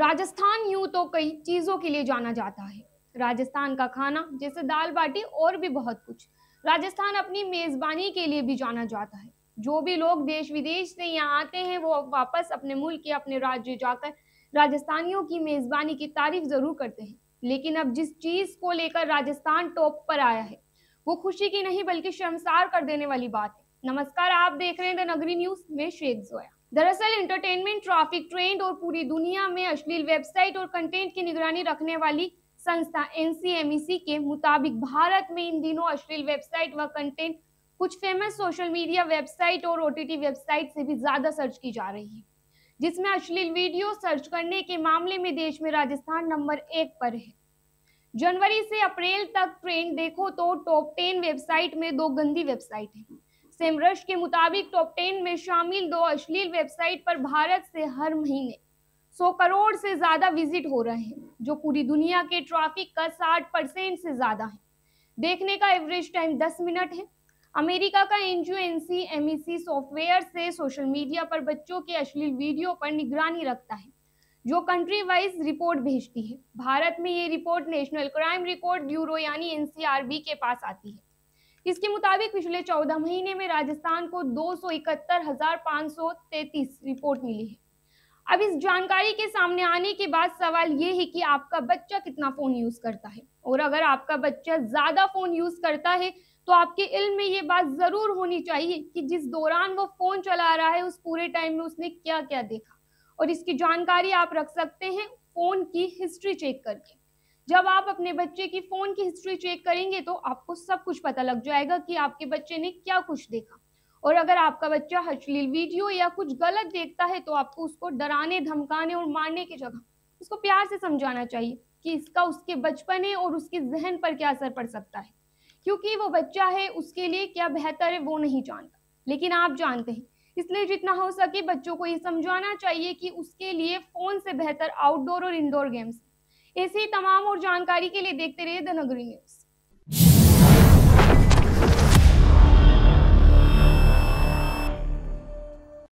राजस्थान यूं तो कई चीज़ों के लिए जाना जाता है राजस्थान का खाना जैसे दाल बाटी और भी बहुत कुछ राजस्थान अपनी मेज़बानी के लिए भी जाना जाता है जो भी लोग देश विदेश से यहाँ आते हैं वो वापस अपने मुल्क या अपने राज्य जाकर राजस्थानियों की मेज़बानी की तारीफ ज़रूर करते हैं लेकिन अब जिस चीज़ को लेकर राजस्थान टॉप पर आया है वो खुशी की नहीं बल्कि शर्मसार कर देने वाली बात है नमस्कार आप देख रहे हैं द नगरी न्यूज़ में शेख जोया दरअसल इंटरटेनमेंट ट्रैफिक ट्रेंड और पूरी दुनिया में अश्लील वेबसाइट और कंटेंट की निगरानी रखने वाली संस्था एनसीएमईसी e के मुताबिक भारत में इन दिनों अश्लील वेबसाइट व कंटेंट कुछ फेमस सोशल मीडिया वेबसाइट और ओटीटी वेबसाइट से भी ज्यादा सर्च की जा रही है जिसमें अश्लील वीडियो सर्च करने के मामले में देश में राजस्थान नंबर एक पर है जनवरी से अप्रैल तक ट्रेंड देखो तो टॉप टेन वेबसाइट में दो गंदी वेबसाइट है सिमरश के मुताबिक टॉप टेन में शामिल दो अश्लील वेबसाइट पर भारत से हर महीने सौ करोड़ से ज्यादा विजिट हो रहे हैं जो पूरी दुनिया के ट्रैफिक का साठ परसेंट से ज्यादा है देखने का एवरेज टाइम दस मिनट है अमेरिका का एनजीओ एनसी एमईसी सॉफ्टवेयर से सोशल मीडिया पर बच्चों के अश्लील वीडियो पर निगरानी रखता है जो कंट्री वाइज रिपोर्ट भेजती है भारत में ये report national crime record bureau यानी एनसीआरबी के पास आती है इसके मुताबिक पिछले चौदह महीने में राजस्थान को दो रिपोर्ट मिली है अब इस जानकारी के सामने आने के बाद सवाल ये है कि आपका बच्चा कितना फोन यूज करता है और अगर आपका बच्चा ज्यादा फोन यूज करता है तो आपके इल्म में ये बात जरूर होनी चाहिए कि जिस दौरान वो फोन चला रहा है उस पूरे टाइम में उसने क्या क्या देखा और इसकी जानकारी आप रख सकते हैं फोन की हिस्ट्री चेक करके जब आप अपने बच्चे की फोन की हिस्ट्री चेक करेंगे तो आपको सब कुछ पता लग जाएगा कि आपके बच्चे ने क्या कुछ देखा और अगर आपका बच्चा अश्लील वीडियो या कुछ गलत देखता है तो आपको उसको डराने धमकाने और मारने की जगह उसको प्यार से समझाना चाहिए कि इसका उसके बचपने और उसके जहन पर क्या असर पड़ सकता है क्योंकि वो बच्चा है उसके लिए क्या बेहतर है वो नहीं जानता लेकिन आप जानते हैं इसलिए जितना हो सके बच्चों को ये समझाना चाहिए कि उसके लिए फोन से बेहतर आउटडोर और इनडोर गेम्स इसी तमाम और जानकारी के लिए देखते रहिए द नगरी न्यूज